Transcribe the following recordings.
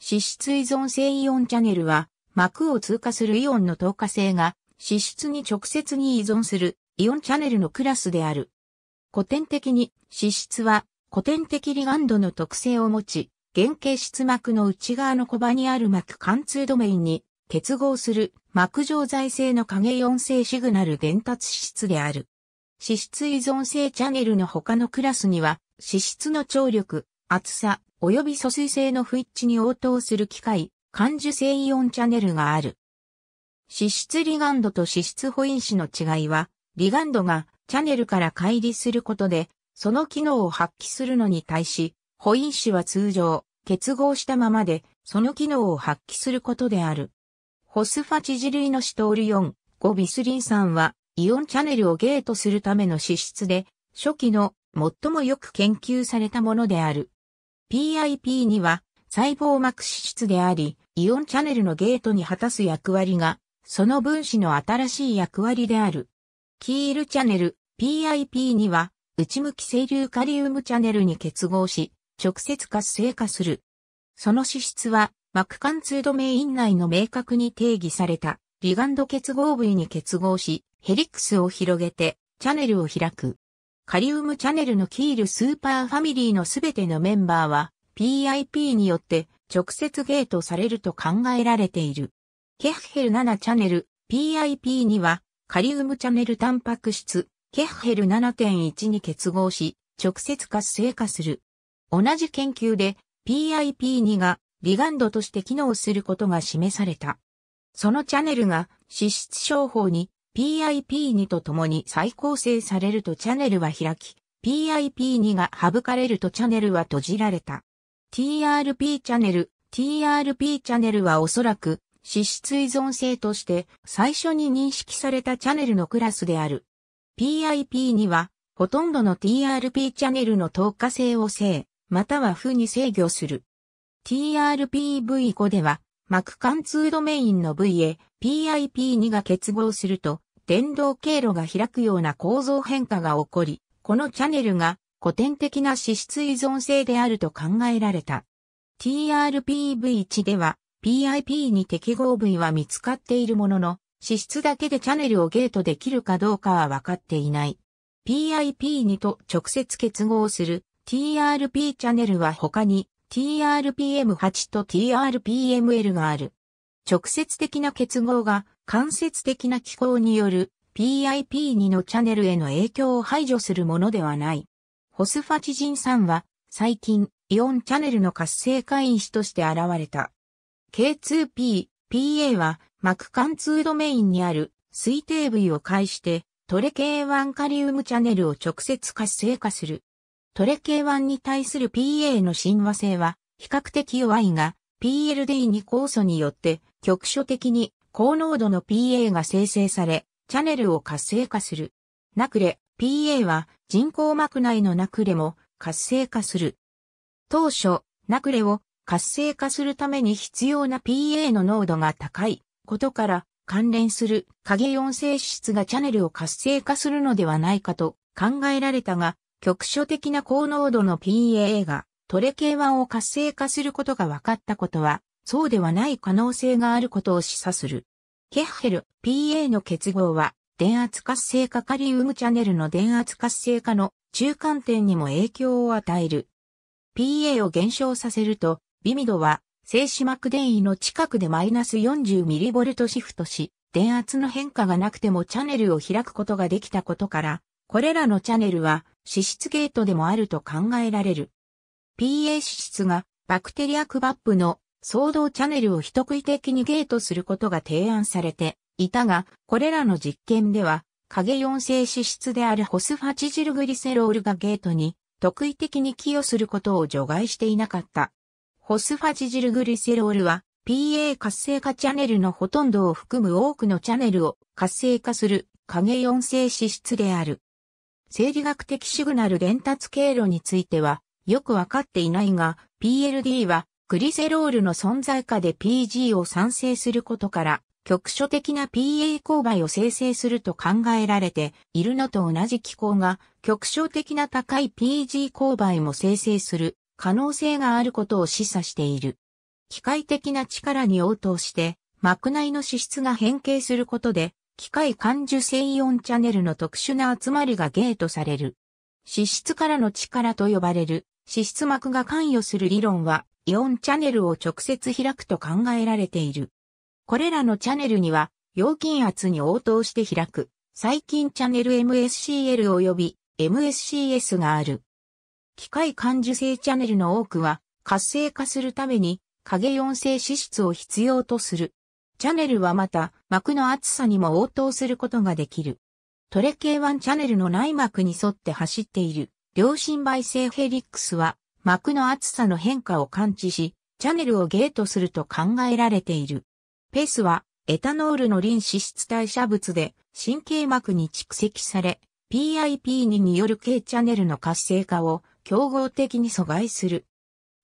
脂質依存性イオンチャネルは、膜を通過するイオンの透過性が、脂質に直接に依存するイオンチャネルのクラスである。古典的に脂質は古典的リガンドの特性を持ち、原型質膜の内側の小場にある膜貫通ドメインに結合する膜状材性の影イオン性シグナル伝達脂質である。脂質依存性チャネルの他のクラスには脂質の張力、厚さ、及び疎水性の不一致に応答する機械、感受性イオンチャネルがある。脂質リガンドと脂質保因子の違いは、リガンドがチャネルから乖離することで、その機能を発揮するのに対し、保因子は通常、結合したままで、その機能を発揮することである。ホスファチジ類のシトール4、5ビスリン酸は、イオンチャネルをゲートするための脂質で、初期の最もよく研究されたものである。PIP には細胞膜脂質であり、イオンチャネルのゲートに果たす役割が、その分子の新しい役割である。キールチャネル PIP には、内向き清流カリウムチャネルに結合し、直接活性化する。その脂質は、膜貫通ドメイン内の明確に定義された、リガンド結合部位に結合し、ヘリックスを広げて、チャネルを開く。カリウムチャネルのキールスーパーファミリーのすべてのメンバーは PIP によって直接ゲートされると考えられている。ケッヘル7チャネル PIP にはカリウムチャネルタンパク質ケッヘル7.1に結合し直接活性化する。同じ研究で PIP2 がリガンドとして機能することが示された。そのチャネルが脂質症法に PIP2 と共に再構成されるとチャンネルは開き、PIP2 が省かれるとチャンネルは閉じられた。TRP チャンネル、TRP チャンネルはおそらく脂質依存性として最初に認識されたチャンネルのクラスである。PIP2 はほとんどの TRP チャンネルの透過性を正、または負に制御する。TRPV5 では膜貫通ドメインの V へ PIP2 が結合すると電動経路が開くような構造変化が起こり、このチャネルが古典的な脂質依存性であると考えられた。TRPV1 では PIP に適合部位は見つかっているものの、脂質だけでチャネルをゲートできるかどうかは分かっていない。PIP2 と直接結合する TRP チャネルは他に TRPM8 と TRPML がある。直接的な結合が間接的な機構による PIP2 のチャンネルへの影響を排除するものではない。ホスファチジン酸は最近イオンチャネルの活性化因子として現れた。K2P、PA は膜貫通ドメインにある推定部位を介してトレ K1 カリウムチャネルを直接活性化する。トレ K1 に対する PA の親和性は比較的弱いが PLD2 酵素によって局所的に高濃度の PA が生成され、チャネルを活性化する。ナクレ、PA は人工膜内のナクレも活性化する。当初、ナクレを活性化するために必要な PA の濃度が高いことから関連する影4性質がチャネルを活性化するのではないかと考えられたが、局所的な高濃度の PA がトレケインを活性化することが分かったことは、そうではない可能性があることを示唆する。ケッヘル PA の結合は、電圧活性化カリウムチャネルの電圧活性化の中間点にも影響を与える。PA を減少させると、ビミドは静止膜電位の近くでマイナス 40mV シフトし、電圧の変化がなくてもチャンネルを開くことができたことから、これらのチャンネルは脂質ゲートでもあると考えられる。p a 脂質がバクテリアクバップの騒動チャネルを一食い的にゲートすることが提案されていたが、これらの実験では、影4性脂質であるホスファチジルグリセロールがゲートに特異的に寄与することを除外していなかった。ホスファチジルグリセロールは PA 活性化チャネルのほとんどを含む多くのチャネルを活性化する影4性脂質である。生理学的シグナル伝達経路についてはよくわかっていないが、PLD はグリセロールの存在下で PG を産生することから、局所的な PA 勾配を生成すると考えられているのと同じ機構が局所的な高い PG 勾配も生成する可能性があることを示唆している。機械的な力に応答して膜内の脂質が変形することで機械感受性イオンチャネルの特殊な集まりがゲートされる。脂質からの力と呼ばれる脂質膜が関与する理論は、イオンチャネルを直接開くと考えられている。これらのチャネルには、陽菌圧に応答して開く、細菌チャネル MSCL 及び MSCS がある。機械感受性チャネルの多くは、活性化するために、影音性脂質を必要とする。チャネルはまた、膜の厚さにも応答することができる。トレ K1 チャネルの内膜に沿って走っている。良心媒性ヘリックスは膜の厚さの変化を感知し、チャネルをゲートすると考えられている。ペースはエタノールの臨脂質代謝物で神経膜に蓄積され、PIP2 による K チャネルの活性化を競合的に阻害する。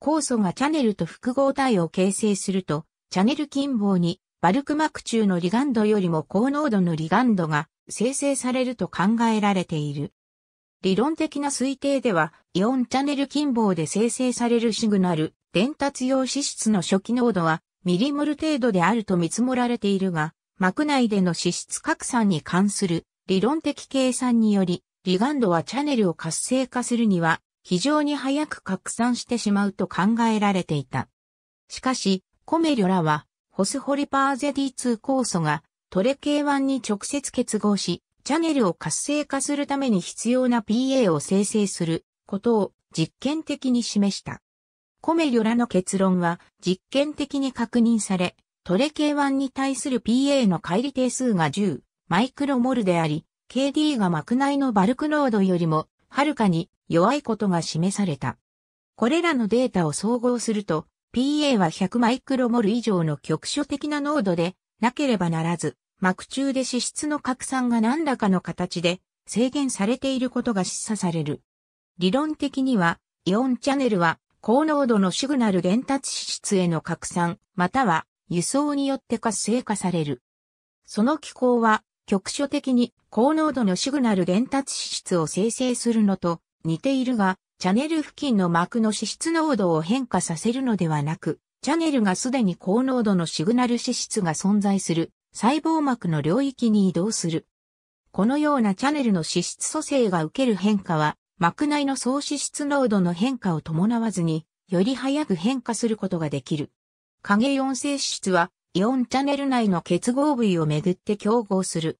酵素がチャネルと複合体を形成すると、チャネル近傍にバルク膜中のリガンドよりも高濃度のリガンドが生成されると考えられている。理論的な推定では、イオンチャネル近傍で生成されるシグナル、伝達用脂質の初期濃度はミリモル程度であると見積もられているが、膜内での脂質拡散に関する理論的計算により、リガンドはチャネルを活性化するには、非常に早く拡散してしまうと考えられていた。しかし、コメリョラは、ホスホリパーゼ D2 酵素がトレ K1 に直接結合し、チャネルを活性化するために必要な PA を生成することを実験的に示した。コメリョラの結論は実験的に確認され、トレ K1 に対する PA の乖離定数が10マイクロモルであり、KD が膜内のバルク濃度よりもはるかに弱いことが示された。これらのデータを総合すると、PA は100マイクロモル以上の局所的な濃度でなければならず、膜中で脂質の拡散が何らかの形で制限されていることが示唆される。理論的には、イオンチャネルは高濃度のシグナル伝達脂質への拡散、または輸送によって活性化される。その機構は局所的に高濃度のシグナル伝達脂質を生成するのと似ているが、チャネル付近の膜の脂質濃度を変化させるのではなく、チャネルがすでに高濃度のシグナル脂質が存在する細胞膜の領域に移動する。このようなチャネルの脂質組成が受ける変化は、膜内の総脂質濃度の変化を伴わずに、より早く変化することができる。影イオン性脂質は、イオンチャネル内の結合部位をめぐって競合する。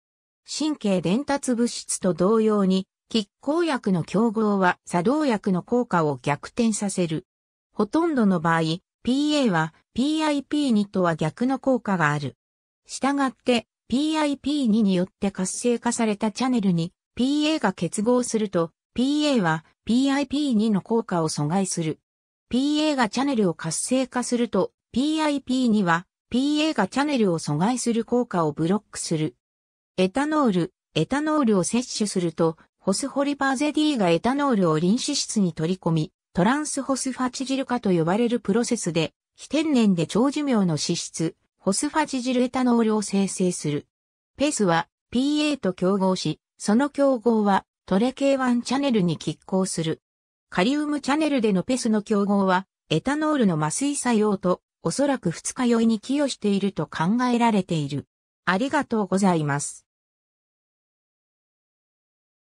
神経伝達物質と同様に、拮抗薬の競合は作動薬の効果を逆転させる。ほとんどの場合、PA は PIP2 とは逆の効果がある。したがって PIP2 によって活性化されたチャネルに PA が結合すると PA は PIP2 の効果を阻害する。PA がチャネルを活性化すると PIP2 は PA がチャネルを阻害する効果をブロックする。エタノール、エタノールを摂取するとホスホリパーゼ D がエタノールを臨脂質に取り込み、トランスホスファチジル化と呼ばれるプロセスで、非天然で長寿命の脂質、ホスファチジルエタノールを生成する。ペースは PA と競合し、その競合はトレ K1 チャネルに拮抗する。カリウムチャネルでのペスの競合は、エタノールの麻酔作用と、おそらく二日酔いに寄与していると考えられている。ありがとうございます。